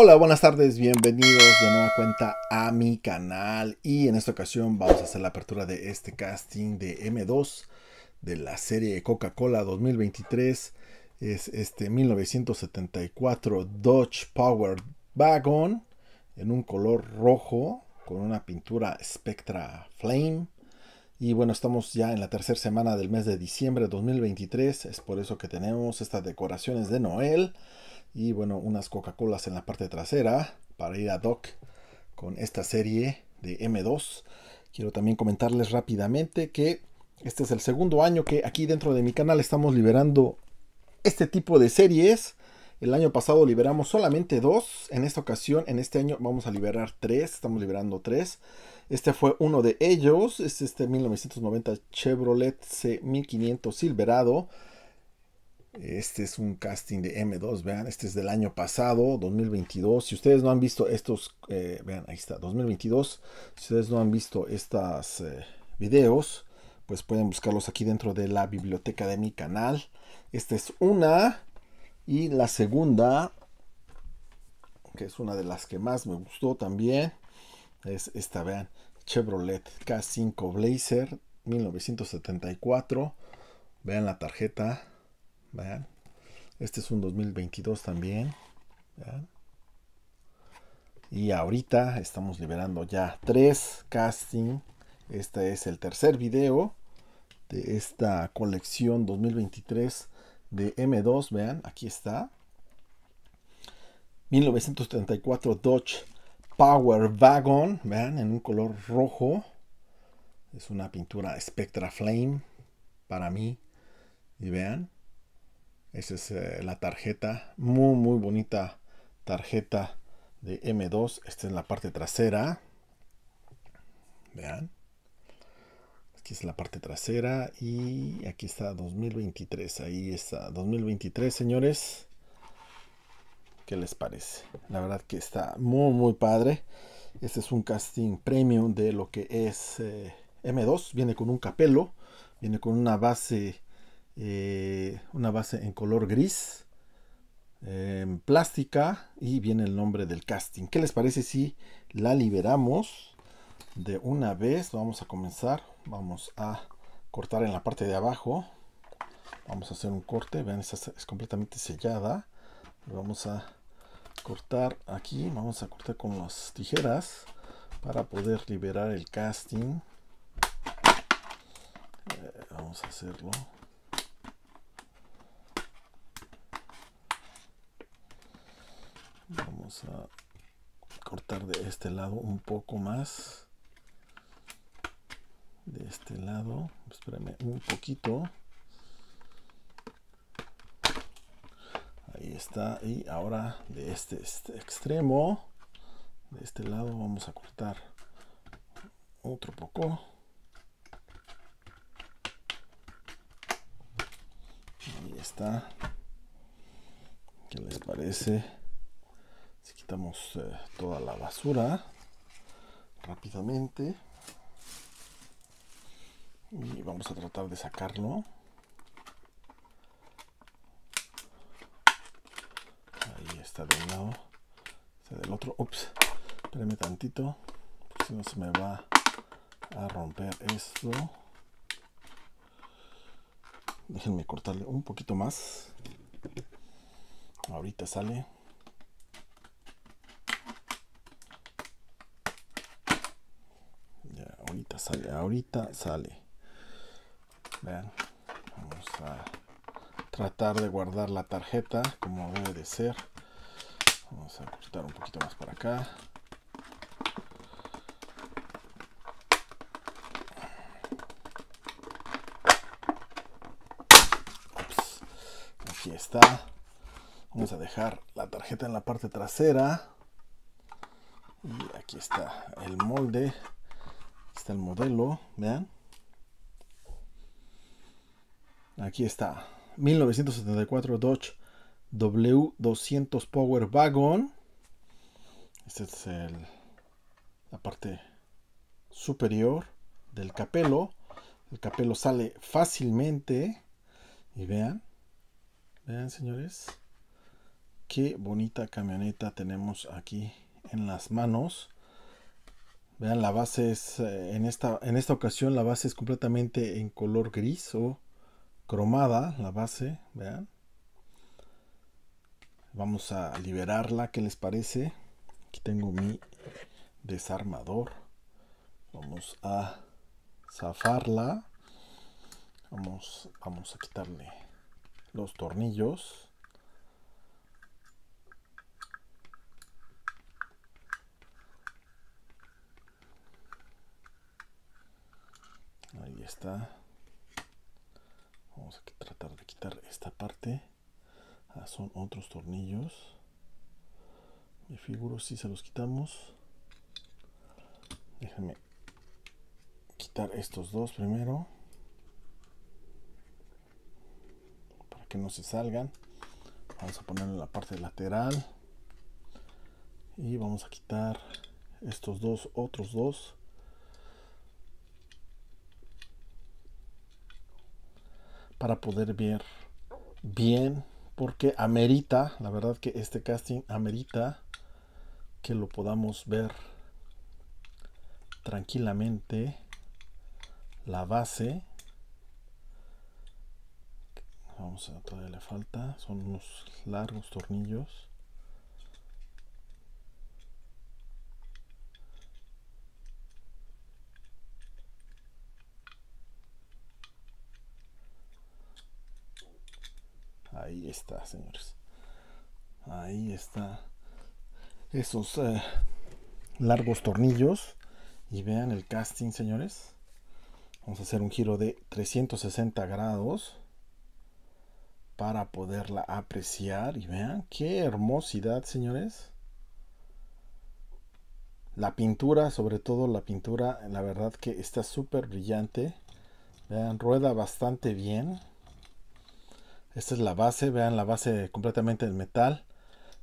Hola, buenas tardes, bienvenidos de nueva cuenta a mi canal y en esta ocasión vamos a hacer la apertura de este casting de M2 de la serie Coca-Cola 2023. Es este 1974 Dodge Power Wagon en un color rojo con una pintura Spectra Flame. Y bueno, estamos ya en la tercera semana del mes de diciembre de 2023, es por eso que tenemos estas decoraciones de Noel y bueno, unas Coca-Colas en la parte trasera para ir a Doc con esta serie de M2. Quiero también comentarles rápidamente que este es el segundo año que aquí dentro de mi canal estamos liberando este tipo de series. El año pasado liberamos solamente dos. En esta ocasión, en este año, vamos a liberar tres. Estamos liberando tres. Este fue uno de ellos. Es este 1990 Chevrolet C1500 Silverado. Este es un casting de M2, vean, este es del año pasado, 2022. Si ustedes no han visto estos, eh, vean, ahí está, 2022. Si ustedes no han visto estos eh, videos, pues pueden buscarlos aquí dentro de la biblioteca de mi canal. Esta es una y la segunda, que es una de las que más me gustó también, es esta, vean, Chevrolet K5 Blazer 1974. Vean la tarjeta ¿vean? Este es un 2022 también. Y ahorita estamos liberando ya tres casting. Este es el tercer video de esta colección 2023 de M2. Vean, aquí está. 1934 Dodge Power Wagon. Vean, en un color rojo. Es una pintura Spectra Flame para mí. Y vean, esa es eh, la tarjeta. Muy, muy bonita tarjeta de M2. Esta es la parte trasera. Vean. Aquí es la parte trasera. Y aquí está 2023. Ahí está 2023, señores. ¿Qué les parece? La verdad que está muy, muy padre. Este es un casting premium de lo que es eh, M2. Viene con un capelo. Viene con una base eh, una base en color gris, en em, plástica y viene el nombre del casting. ¿Qué les parece si la liberamos de una vez? Vamos a comenzar, vamos a cortar en la parte de abajo. Vamos a hacer un corte, vean, esta es completamente sellada. Vamos a cortar aquí, vamos a cortar con las tijeras para poder liberar el casting. Eh, vamos a hacerlo a cortar de este lado un poco más de este lado espérame un poquito ahí está y ahora de este, extremo de este lado vamos a cortar otro poco ahí está ¿qué les parece? quitamos eh, toda la basura rápidamente y vamos a tratar de sacarlo ahí está de un lado está del otro ups tantito si no se me va a romper esto déjenme cortarle un poquito más ahorita sale ahorita sale. Vean, vamos a tratar de guardar la tarjeta como debe de ser. Vamos a cortar un poquito más para acá. Aquí está. Vamos a dejar la tarjeta en la parte trasera. Y aquí está el molde el modelo, vean. Aquí está, 1974 Dodge W200 Power Wagon. Este es el, la parte superior del capelo. El capelo sale fácilmente. Y vean, vean señores, qué bonita camioneta tenemos aquí en las manos. Vean, la base es, eh, en esta, en esta ocasión la base es completamente en color gris o cromada, la base, vean. Vamos a liberarla, ¿qué les parece? Aquí tengo mi desarmador. Vamos a zafarla. Vamos, vamos a quitarle los tornillos. está. Vamos a tratar de quitar esta parte. Ah, son otros tornillos. Me figuro si se los quitamos. Déjenme quitar estos dos primero. Para que no se salgan. Vamos a ponerlo en la parte lateral. Y vamos a quitar estos dos, otros dos. para poder ver bien, porque amerita, la verdad que este casting amerita que lo podamos ver tranquilamente la base vamos a todavía le falta son unos largos tornillos señores. Ahí está. Esos eh, largos tornillos. Y vean el casting, señores. Vamos a hacer un giro de 360 grados para poderla apreciar. Y vean qué hermosidad, señores. La pintura, sobre todo la pintura, la verdad que está súper brillante. Vean, rueda bastante bien. Esta es la base, vean la base completamente de metal,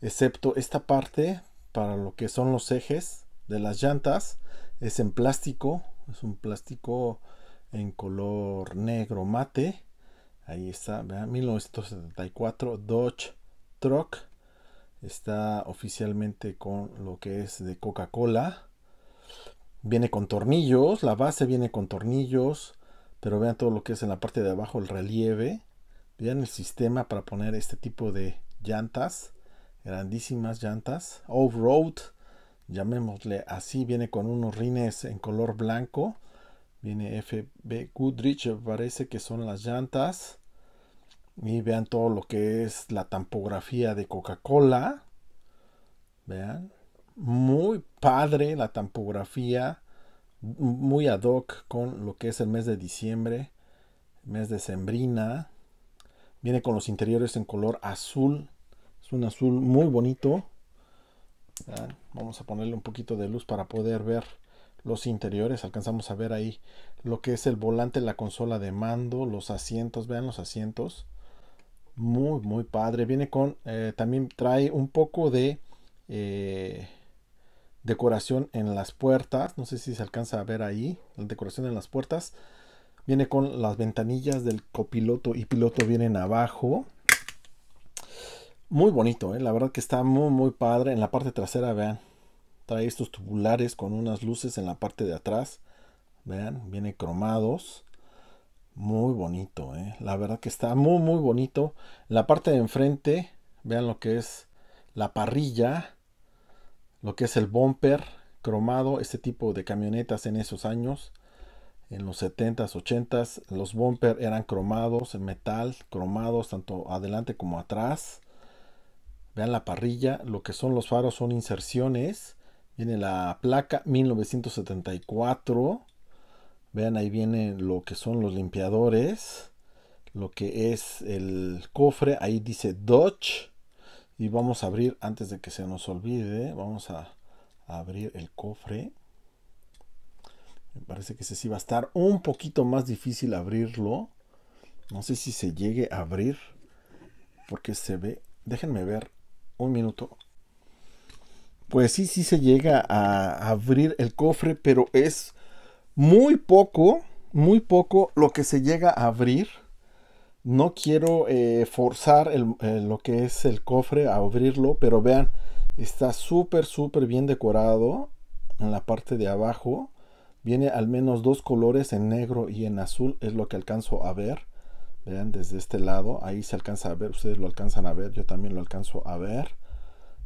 excepto esta parte para lo que son los ejes de las llantas, es en plástico, es un plástico en color negro mate. Ahí está, vean, 1974 Dodge Truck. Está oficialmente con lo que es de Coca-Cola. Viene con tornillos, la base viene con tornillos, pero vean todo lo que es en la parte de abajo, el relieve. Vean el sistema para poner este tipo de llantas, grandísimas llantas, off-road, llamémosle así, viene con unos rines en color blanco, viene FB Goodrich, parece que son las llantas, y vean todo lo que es la tampografía de Coca-Cola, vean, muy padre la tampografía, muy ad hoc con lo que es el mes de diciembre, mes de sembrina, Viene con los interiores en color azul. Es un azul muy bonito. Ah, vamos a ponerle un poquito de luz para poder ver los interiores. Alcanzamos a ver ahí lo que es el volante, la consola de mando, los asientos. Vean los asientos. Muy, muy padre. Viene con, eh, también trae un poco de eh, decoración en las puertas. No sé si se alcanza a ver ahí la decoración en las puertas. Viene con las ventanillas del copiloto y piloto vienen abajo. Muy bonito, ¿eh? la verdad que está muy muy padre. En la parte trasera, vean, trae estos tubulares con unas luces en la parte de atrás. Vean, viene cromados. Muy bonito, ¿eh? la verdad que está muy muy bonito. la parte de enfrente, vean lo que es la parrilla, lo que es el bumper cromado, este tipo de camionetas en esos años en los 70s, 80s. Los bumper eran cromados en metal, cromados tanto adelante como atrás. Vean la parrilla, lo que son los faros son inserciones. Viene la placa 1974. Vean ahí viene lo que son los limpiadores, lo que es el cofre, ahí dice Dodge. Y vamos a abrir antes de que se nos olvide, vamos a abrir el cofre. Me parece que ese sí va a estar un poquito más difícil abrirlo. No sé si se llegue a abrir. Porque se ve. Déjenme ver un minuto. Pues sí, sí se llega a abrir el cofre, pero es muy poco, muy poco lo que se llega a abrir. No quiero eh, forzar eh, lo que es el cofre a abrirlo, pero vean, está súper, súper bien decorado en la parte de abajo. Viene al menos dos colores en negro y en azul, es lo que alcanzo a ver. Vean, desde este lado, ahí se alcanza a ver, ustedes lo alcanzan a ver, yo también lo alcanzo a ver.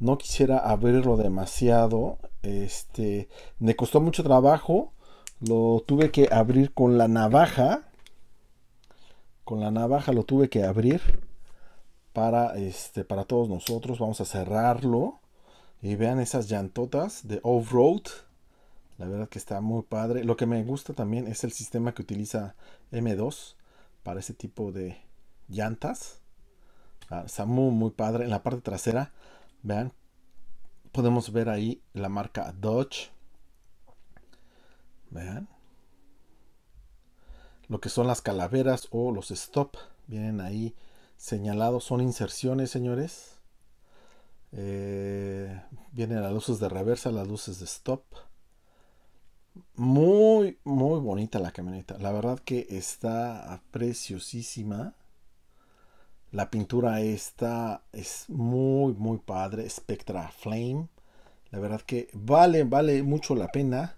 No quisiera abrirlo demasiado, este, me costó mucho trabajo, lo tuve que abrir con la navaja, con la navaja lo tuve que abrir para, este, para todos nosotros, vamos a cerrarlo. Y vean esas llantotas de off-road. La verdad que está muy padre. Lo que me gusta también es el sistema que utiliza M2 para ese tipo de llantas. Ah, está muy, muy padre. En la parte trasera, vean, podemos ver ahí la marca Dodge. Vean. Lo que son las calaveras o los stop. Vienen ahí señalados. Son inserciones, señores. Eh, vienen las luces de reversa, las luces de stop. Muy, muy bonita la camioneta. La verdad que está preciosísima. La pintura está, es muy, muy padre. Spectra Flame. La verdad que vale, vale mucho la pena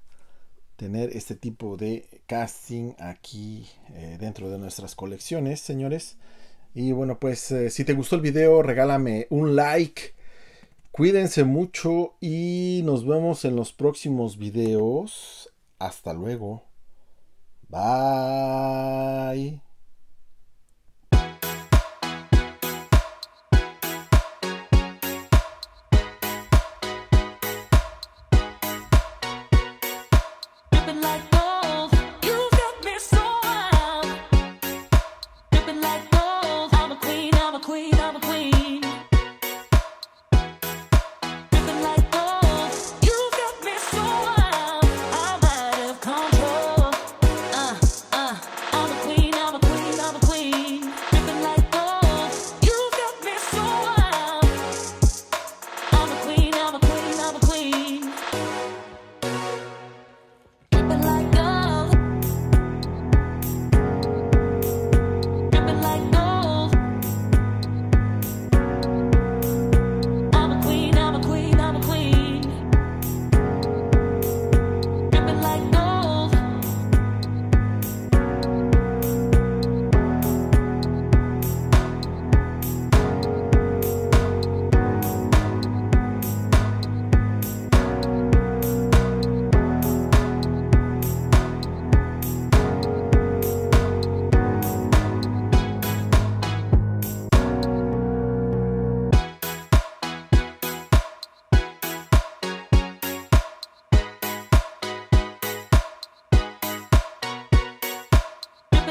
tener este tipo de casting aquí eh, dentro de nuestras colecciones, señores. Y bueno, pues eh, si te gustó el video, regálame un like. Cuídense mucho y nos vemos en los próximos videos. Hasta luego. Bye.